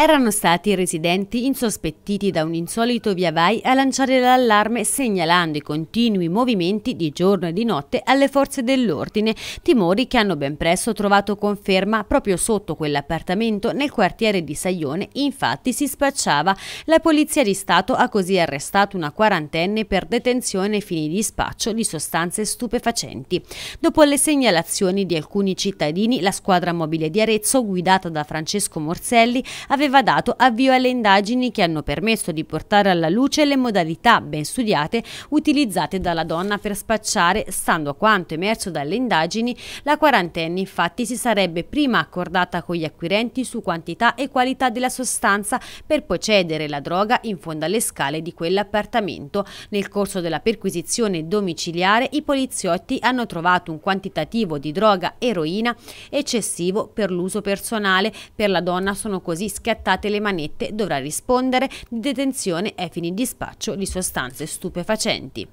Erano stati i residenti insospettiti da un insolito via vai a lanciare l'allarme segnalando i continui movimenti di giorno e di notte alle forze dell'ordine, timori che hanno ben presto trovato conferma proprio sotto quell'appartamento nel quartiere di Saglione, infatti si spacciava. La Polizia di Stato ha così arrestato una quarantenne per detenzione ai fini di spaccio di sostanze stupefacenti. Dopo le segnalazioni di alcuni cittadini, la squadra mobile di Arezzo, guidata da Francesco Morselli, aveva aveva dato avvio alle indagini che hanno permesso di portare alla luce le modalità ben studiate utilizzate dalla donna per spacciare, stando a quanto emerso dalle indagini, la quarantenne infatti si sarebbe prima accordata con gli acquirenti su quantità e qualità della sostanza per poi la droga in fondo alle scale di quell'appartamento. Nel corso della perquisizione domiciliare i poliziotti hanno trovato un quantitativo di droga eroina eccessivo per l'uso personale. Per la donna sono così schiacciati scattate le manette dovrà rispondere di detenzione ai fini di spaccio di sostanze stupefacenti.